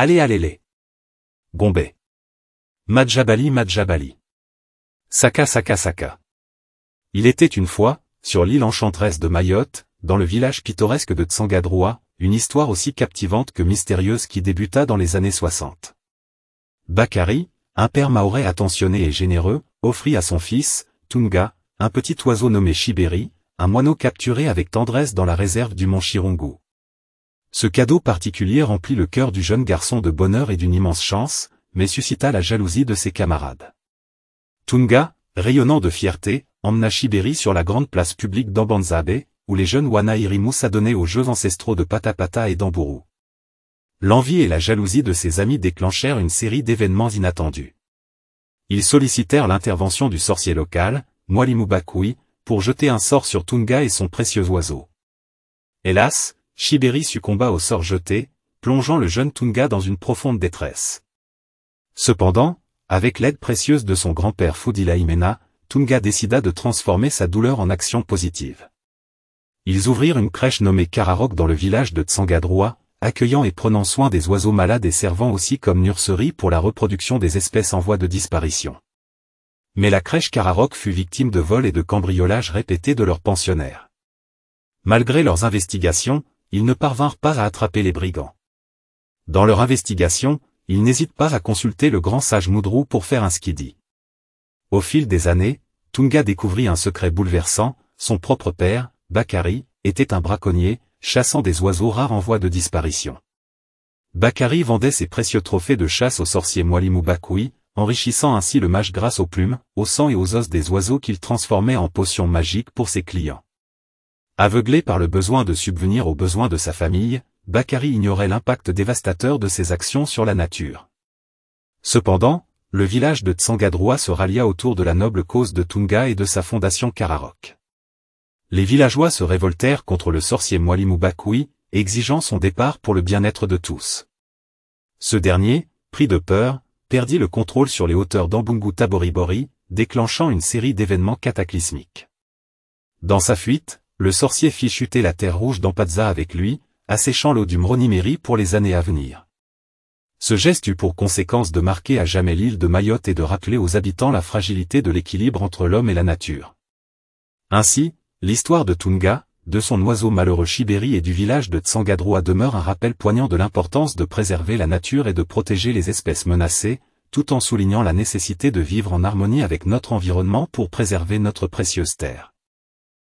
Allez allez les. Gombe. Madjabali Madjabali. Saka Saka Saka. Il était une fois, sur l'île enchanteresse de Mayotte, dans le village pittoresque de Tsangadroa, une histoire aussi captivante que mystérieuse qui débuta dans les années 60. Bakari, un père maoré attentionné et généreux, offrit à son fils, Tunga, un petit oiseau nommé Shibéri, un moineau capturé avec tendresse dans la réserve du mont Shirungu. Ce cadeau particulier remplit le cœur du jeune garçon de bonheur et d'une immense chance, mais suscita la jalousie de ses camarades. Tunga, rayonnant de fierté, emmena Shiberi sur la grande place publique d'Ambanzabe, où les jeunes Wanairimu s'adonnaient aux jeux ancestraux de Patapata et d'Amburu. L'envie et la jalousie de ses amis déclenchèrent une série d'événements inattendus. Ils sollicitèrent l'intervention du sorcier local, Mwalimu Bakui, pour jeter un sort sur Tunga et son précieux oiseau. Hélas, Shiberi succomba au sort jeté, plongeant le jeune Tunga dans une profonde détresse. Cependant, avec l'aide précieuse de son grand-père Fudila Tunga décida de transformer sa douleur en action positive. Ils ouvrirent une crèche nommée Kararok dans le village de Tsangadroa, accueillant et prenant soin des oiseaux malades et servant aussi comme nurserie pour la reproduction des espèces en voie de disparition. Mais la crèche Kararok fut victime de vols et de cambriolages répétés de leurs pensionnaires. Malgré leurs investigations, ils ne parvinrent pas à attraper les brigands. Dans leur investigation, ils n'hésitent pas à consulter le grand sage Moudrou pour faire un skidi. Au fil des années, Tunga découvrit un secret bouleversant, son propre père, Bakari, était un braconnier, chassant des oiseaux rares en voie de disparition. Bakari vendait ses précieux trophées de chasse au sorcier Mwalimu Bakui, enrichissant ainsi le mage grâce aux plumes, au sang et aux os des oiseaux qu'il transformait en potions magiques pour ses clients. Aveuglé par le besoin de subvenir aux besoins de sa famille, Bakari ignorait l'impact dévastateur de ses actions sur la nature. Cependant, le village de Tsangadroa se rallia autour de la noble cause de Tunga et de sa fondation Kararok. Les villageois se révoltèrent contre le sorcier Mwalimu Bakui, exigeant son départ pour le bien-être de tous. Ce dernier, pris de peur, perdit le contrôle sur les hauteurs d'Ambungu Taboribori, déclenchant une série d'événements cataclysmiques. Dans sa fuite, le sorcier fit chuter la Terre Rouge d'Ampazza avec lui, asséchant l'eau du Mronimeri pour les années à venir. Ce geste eut pour conséquence de marquer à jamais l'île de Mayotte et de rappeler aux habitants la fragilité de l'équilibre entre l'homme et la nature. Ainsi, l'histoire de Tunga, de son oiseau malheureux Chibéri et du village de Tsangadroa demeure un rappel poignant de l'importance de préserver la nature et de protéger les espèces menacées, tout en soulignant la nécessité de vivre en harmonie avec notre environnement pour préserver notre précieuse terre.